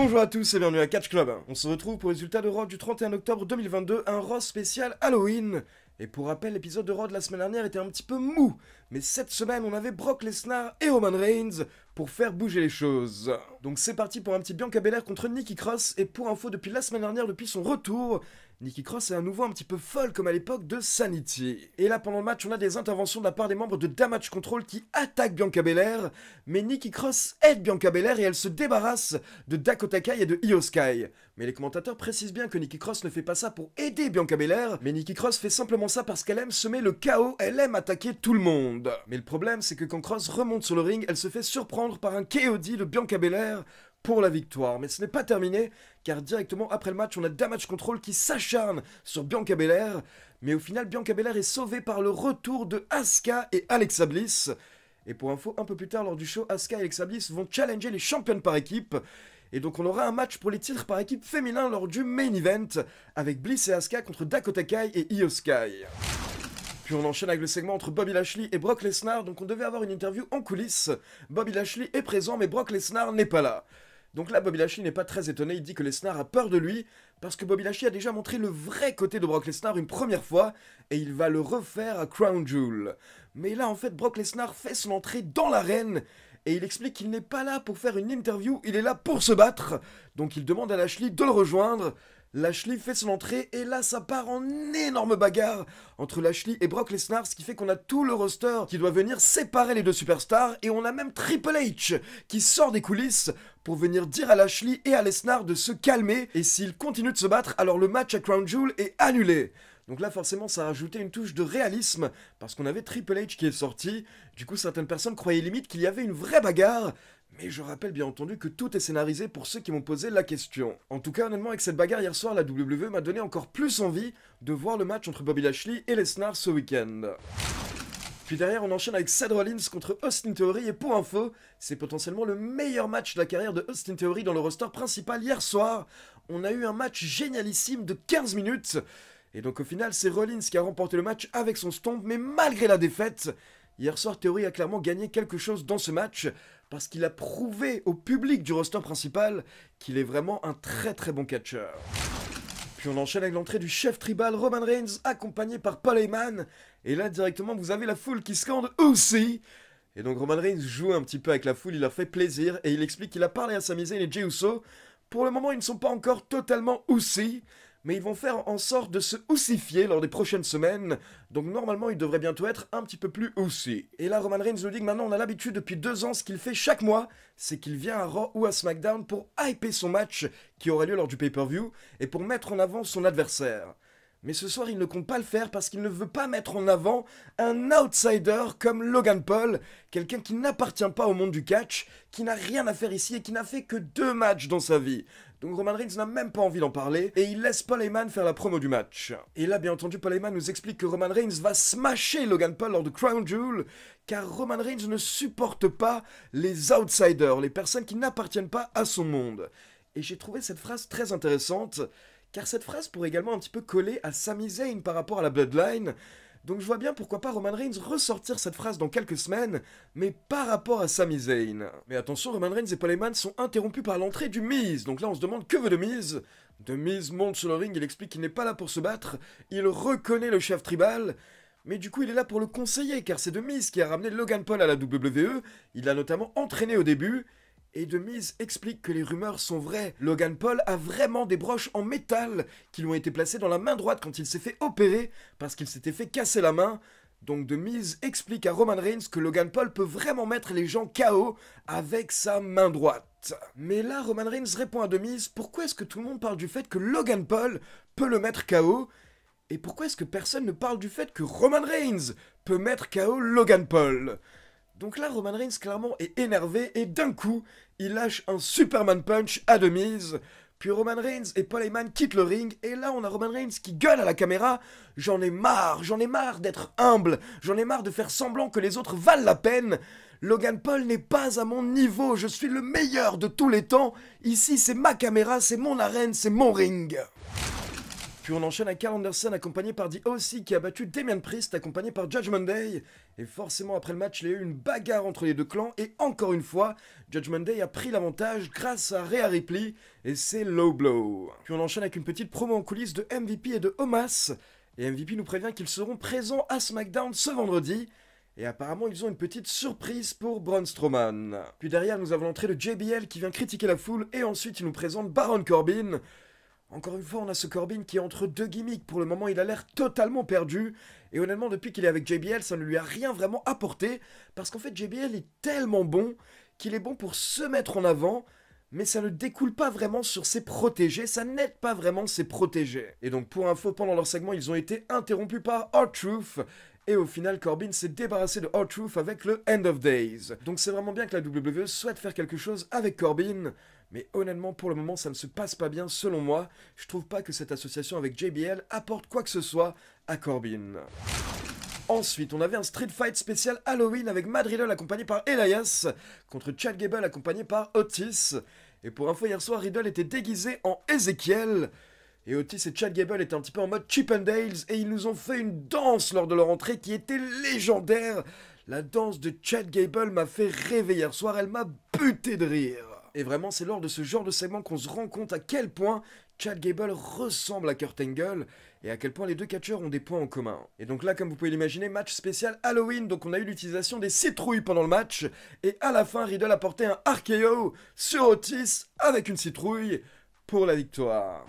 Bonjour à tous et bienvenue à Catch Club. On se retrouve pour les résultat de Raw du 31 octobre 2022, un Raw spécial Halloween. Et pour rappel, l'épisode de Raw de la semaine dernière était un petit peu mou, mais cette semaine on avait Brock Lesnar et Roman Reigns pour faire bouger les choses. Donc c'est parti pour un petit Bianca Belair contre Nikki Cross, et pour info, depuis la semaine dernière, depuis son retour, Nikki Cross est à nouveau un petit peu folle comme à l'époque de Sanity. Et là pendant le match on a des interventions de la part des membres de Damage Control qui attaquent Bianca Belair, mais Nicky Cross aide Bianca Belair et elle se débarrasse de Dakota Kai et de Io Sky. Mais les commentateurs précisent bien que Nikki Cross ne fait pas ça pour aider Bianca Belair, mais Nikki Cross fait simplement ça parce qu'elle aime semer le chaos, elle aime attaquer tout le monde. Mais le problème c'est que quand Cross remonte sur le ring, elle se fait surprendre par un KOD de Bianca Belair pour la victoire. Mais ce n'est pas terminé, car directement après le match, on a Damage Control qui s'acharne sur Bianca Belair. Mais au final, Bianca Belair est sauvée par le retour de Asuka et Alexa Bliss. Et pour info, un peu plus tard lors du show, Asuka et Alexa Bliss vont challenger les championnes par équipe. Et donc on aura un match pour les titres par équipe féminin lors du main event, avec Bliss et Asuka contre Dakota Kai et Io Sky. Puis on enchaîne avec le segment entre Bobby Lashley et Brock Lesnar, donc on devait avoir une interview en coulisses. Bobby Lashley est présent mais Brock Lesnar n'est pas là. Donc là, Bobby Lashley n'est pas très étonné, il dit que Lesnar a peur de lui, parce que Bobby Lashley a déjà montré le vrai côté de Brock Lesnar une première fois, et il va le refaire à Crown Jewel. Mais là, en fait, Brock Lesnar fait son entrée dans l'arène, et il explique qu'il n'est pas là pour faire une interview, il est là pour se battre. Donc il demande à Lashley de le rejoindre. Lashley fait son entrée et là ça part en énorme bagarre entre Lashley et Brock Lesnar, ce qui fait qu'on a tout le roster qui doit venir séparer les deux superstars et on a même Triple H qui sort des coulisses pour venir dire à Lashley et à Lesnar de se calmer. Et s'ils continuent de se battre, alors le match à Crown Jewel est annulé. Donc là, forcément, ça a ajouté une touche de réalisme parce qu'on avait Triple H qui est sorti. Du coup, certaines personnes croyaient limite qu'il y avait une vraie bagarre. Mais je rappelle bien entendu que tout est scénarisé pour ceux qui m'ont posé la question. En tout cas, honnêtement, avec cette bagarre hier soir, la WWE m'a donné encore plus envie de voir le match entre Bobby Lashley et Lesnar ce week-end. Puis derrière, on enchaîne avec Sad Rollins contre Austin Theory. Et pour info, c'est potentiellement le meilleur match de la carrière de Austin Theory dans le roster principal hier soir. On a eu un match génialissime de 15 minutes. Et donc au final, c'est Rollins qui a remporté le match avec son stomp, mais malgré la défaite, hier soir, Theory a clairement gagné quelque chose dans ce match, parce qu'il a prouvé au public du roster principal qu'il est vraiment un très très bon catcheur. Puis on enchaîne avec l'entrée du chef tribal Roman Reigns, accompagné par Paul Heyman. Et là, directement, vous avez la foule qui scande aussi. Et donc Roman Reigns joue un petit peu avec la foule, il leur fait plaisir, et il explique qu'il a parlé à sa misère et Jey Uso. Pour le moment, ils ne sont pas encore totalement aussi, mais ils vont faire en sorte de se houssifier lors des prochaines semaines, donc normalement il devrait bientôt être un petit peu plus houssé. Et là Roman Reigns nous dit que maintenant on a l'habitude depuis deux ans, ce qu'il fait chaque mois, c'est qu'il vient à Raw ou à SmackDown pour hyper son match qui aura lieu lors du pay-per-view, et pour mettre en avant son adversaire. Mais ce soir, il ne compte pas le faire parce qu'il ne veut pas mettre en avant un outsider comme Logan Paul, quelqu'un qui n'appartient pas au monde du catch, qui n'a rien à faire ici et qui n'a fait que deux matchs dans sa vie. Donc Roman Reigns n'a même pas envie d'en parler, et il laisse Paul Heyman faire la promo du match. Et là, bien entendu, Paul Heyman nous explique que Roman Reigns va smasher Logan Paul lors de Crown Jewel, car Roman Reigns ne supporte pas les outsiders, les personnes qui n'appartiennent pas à son monde. Et j'ai trouvé cette phrase très intéressante, car cette phrase pourrait également un petit peu coller à Sami Zayn par rapport à la Bloodline, donc je vois bien pourquoi pas Roman Reigns ressortir cette phrase dans quelques semaines, mais par rapport à Sami Zayn. Mais attention, Roman Reigns et Paul sont interrompus par l'entrée du Miz, donc là on se demande que veut de Miz De Miz monte sur le ring, il explique qu'il n'est pas là pour se battre, il reconnaît le chef tribal, mais du coup, il est là pour le conseiller, car c'est de Miz qui a ramené Logan Paul à la WWE. Il l'a notamment entraîné au début. Et Demise explique que les rumeurs sont vraies. Logan Paul a vraiment des broches en métal qui lui ont été placées dans la main droite quand il s'est fait opérer parce qu'il s'était fait casser la main. Donc Demise explique à Roman Reigns que Logan Paul peut vraiment mettre les gens KO avec sa main droite. Mais là, Roman Reigns répond à Demise pourquoi est-ce que tout le monde parle du fait que Logan Paul peut le mettre KO Et pourquoi est-ce que personne ne parle du fait que Roman Reigns peut mettre KO Logan Paul donc là, Roman Reigns, clairement, est énervé et d'un coup, il lâche un Superman Punch à demise. Puis Roman Reigns et Paul Heyman quittent le ring, et là on a Roman Reigns qui gueule à la caméra J'en ai marre, j'en ai marre d'être humble, j'en ai marre de faire semblant que les autres valent la peine. Logan Paul n'est pas à mon niveau, je suis le meilleur de tous les temps. Ici c'est ma caméra, c'est mon arène, c'est mon ring. Puis on enchaîne avec Carl Anderson accompagné par D.O.C. qui a battu Damian Priest accompagné par Judge Monday. Et forcément après le match il y a eu une bagarre entre les deux clans et encore une fois Judge Monday a pris l'avantage grâce à Rhea Ripley et c'est low blow. Puis on enchaîne avec une petite promo en coulisses de MVP et de Omas. Et MVP nous prévient qu'ils seront présents à SmackDown ce vendredi. Et apparemment, ils ont une petite surprise pour Braun Strowman. Puis derrière, nous avons l'entrée de JBL qui vient critiquer la foule, et ensuite, il nous présente Baron Corbin. Encore une fois, on a ce Corbin qui est entre deux gimmicks. Pour le moment, il a l'air totalement perdu. Et honnêtement, depuis qu'il est avec JBL, ça ne lui a rien vraiment apporté. Parce qu'en fait, JBL est tellement bon qu'il est bon pour se mettre en avant. Mais ça ne découle pas vraiment sur ses protégés, ça n'aide pas vraiment ses protégés. Et donc pour info, pendant leur segment, ils ont été interrompus par Hard Truth, et au final, Corbin s'est débarrassé de Hard Truth avec le End of Days. Donc c'est vraiment bien que la WWE souhaite faire quelque chose avec Corbin, mais honnêtement, pour le moment, ça ne se passe pas bien selon moi. Je trouve pas que cette association avec JBL apporte quoi que ce soit à Corbin. Ensuite, on avait un Street Fight spécial Halloween avec Riddle accompagné par Elias contre Chad Gable accompagné par Otis. Et pour info, hier soir, Riddle était déguisé en Ezekiel. Et Otis et Chad Gable étaient un petit peu en mode Chippendales et ils nous ont fait une danse lors de leur entrée qui était légendaire. La danse de Chad Gable m'a fait rêver hier soir, elle m'a buté de rire. Et vraiment, c'est lors de ce genre de segment qu'on se rend compte à quel point Chad Gable ressemble à Kurt Angle et à quel point les deux catcheurs ont des points en commun. Et donc là, comme vous pouvez l'imaginer, match spécial Halloween, donc on a eu l'utilisation des citrouilles pendant le match, et à la fin, Riddle a porté un RKO sur Otis avec une citrouille pour la victoire.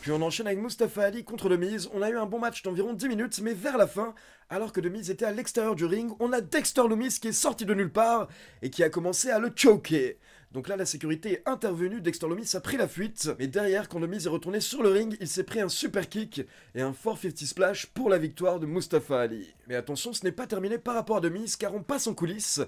Puis on enchaîne avec Mustafa Ali contre Demise. On a eu un bon match d'environ 10 minutes, mais vers la fin, alors que Demise était à l'extérieur du ring, on a Dexter Loomis qui est sorti de nulle part et qui a commencé à le choquer. Donc là, la sécurité est intervenue Dexter Lomis a pris la fuite. Mais derrière, quand Lomis est retourné sur le ring, il s'est pris un super kick et un fort 50 splash pour la victoire de Mustafa Ali. Mais attention, ce n'est pas terminé par rapport à mise car on passe en coulisses.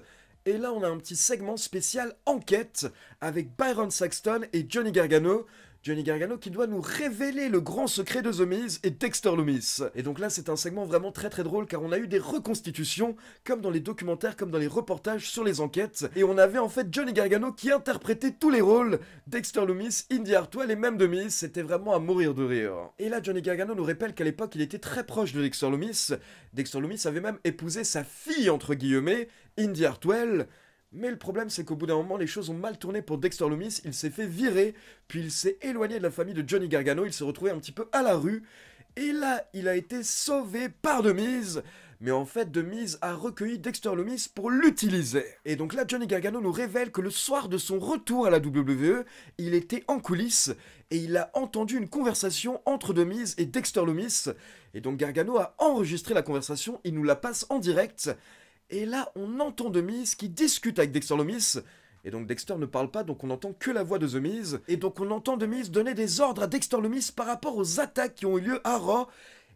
Et là, on a un petit segment spécial enquête avec Byron Saxton et Johnny Gargano Johnny Gargano qui doit nous révéler le grand secret de The Miz et Dexter Loomis. Et donc là, c'est un segment vraiment très très drôle car on a eu des reconstitutions, comme dans les documentaires, comme dans les reportages sur les enquêtes, et on avait en fait Johnny Gargano qui interprétait tous les rôles, Dexter Loomis, Indy Hartwell et même de Miz, c'était vraiment à mourir de rire. Et là, Johnny Gargano nous rappelle qu'à l'époque, il était très proche de Dexter Loomis, Dexter Loomis avait même épousé sa fille entre guillemets, Indy Hartwell, mais le problème, c'est qu'au bout d'un moment, les choses ont mal tourné pour Dexter Loomis. Il s'est fait virer, puis il s'est éloigné de la famille de Johnny Gargano. Il s'est retrouvé un petit peu à la rue. Et là, il a été sauvé par Demise. Mais en fait, Demise a recueilli Dexter Loomis pour l'utiliser. Et donc là, Johnny Gargano nous révèle que le soir de son retour à la WWE, il était en coulisses et il a entendu une conversation entre Demise et Dexter Loomis. Et donc Gargano a enregistré la conversation, il nous la passe en direct. Et là, on entend The Miz qui discute avec Dexter Lomis. Et donc Dexter ne parle pas, donc on n'entend que la voix de The Miz. Et donc on entend The Miz donner des ordres à Dexter Lomis par rapport aux attaques qui ont eu lieu à Raw.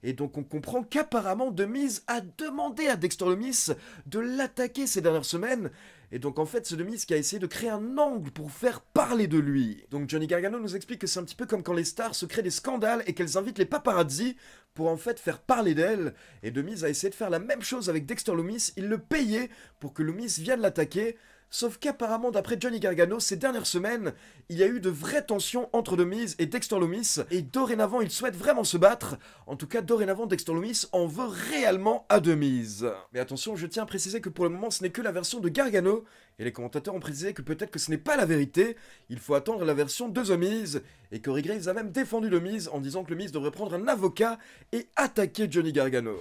Et donc on comprend qu'apparemment Demise a demandé à Dexter Loomis de l'attaquer ces dernières semaines. Et donc en fait c'est demise qui a essayé de créer un angle pour faire parler de lui. Donc Johnny Gargano nous explique que c'est un petit peu comme quand les stars se créent des scandales et qu'elles invitent les paparazzi pour en fait faire parler d'elles. Et Demise a essayé de faire la même chose avec Dexter Loomis, il le payait pour que Loomis vienne l'attaquer. Sauf qu'apparemment, d'après Johnny Gargano, ces dernières semaines, il y a eu de vraies tensions entre The Miz et Dexter Lomis, et dorénavant, il souhaite vraiment se battre. En tout cas, dorénavant, Dexter Lomis en veut réellement à The Miz. Mais attention, je tiens à préciser que pour le moment, ce n'est que la version de Gargano, et les commentateurs ont précisé que peut-être que ce n'est pas la vérité, il faut attendre la version de The Miz, et Corey Graves a même défendu The Miz en disant que The Miz devrait prendre un avocat et attaquer Johnny Gargano.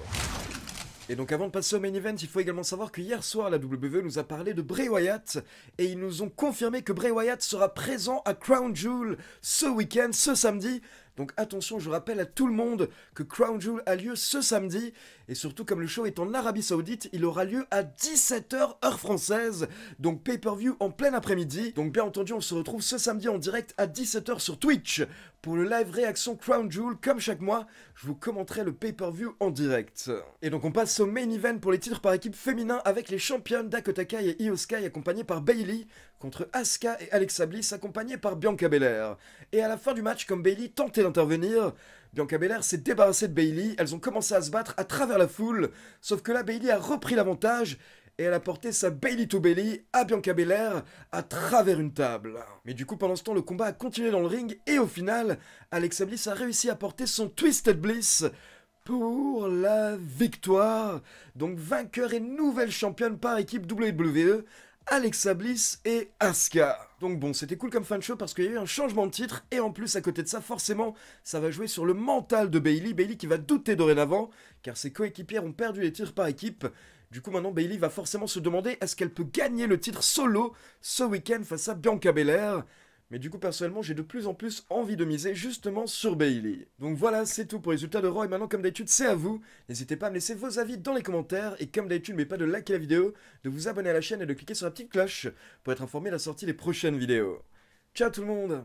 Et donc avant de passer au main event, il faut également savoir que hier soir, la WWE nous a parlé de Bray Wyatt et ils nous ont confirmé que Bray Wyatt sera présent à Crown Jewel ce week-end, ce samedi, donc attention, je rappelle à tout le monde que Crown Jewel a lieu ce samedi. Et surtout, comme le show est en Arabie Saoudite, il aura lieu à 17h heure française. Donc pay-per-view en plein après-midi. Donc bien entendu, on se retrouve ce samedi en direct à 17h sur Twitch pour le live réaction Crown Jewel. Comme chaque mois, je vous commenterai le pay-per-view en direct. Et donc on passe au main event pour les titres par équipe féminin avec les championnes Dakota Kai et Io Sky accompagnées par Bailey contre Asuka et Alexa Bliss accompagnée par Bianca Belair. Et à la fin du match, comme Bailey tentait d'intervenir, Bianca Belair s'est débarrassée de Bailey, elles ont commencé à se battre à travers la foule, sauf que là Bailey a repris l'avantage et elle a porté sa Bailey to Bailey à Bianca Belair à travers une table. Mais du coup, pendant ce temps, le combat a continué dans le ring et au final, Alexa Bliss a réussi à porter son Twisted Bliss pour la victoire. Donc vainqueur et nouvelle championne par équipe WWE Alexa Bliss et Asuka. Donc bon, c'était cool comme fin de show parce qu'il y a eu un changement de titre et en plus à côté de ça, forcément, ça va jouer sur le mental de Bailey, Bailey qui va douter dorénavant car ses coéquipières ont perdu les tirs par équipe. Du coup, maintenant, Bailey va forcément se demander est-ce qu'elle peut gagner le titre solo ce week-end face à Bianca Belair. Mais du coup, personnellement, j'ai de plus en plus envie de miser justement sur Bailey. Donc voilà, c'est tout pour les résultats de Roy. Et maintenant, comme d'habitude, c'est à vous. N'hésitez pas à me laisser vos avis dans les commentaires. Et comme d'habitude, n'oubliez pas de liker la vidéo, de vous abonner à la chaîne et de cliquer sur la petite cloche pour être informé de la sortie des prochaines vidéos. Ciao tout le monde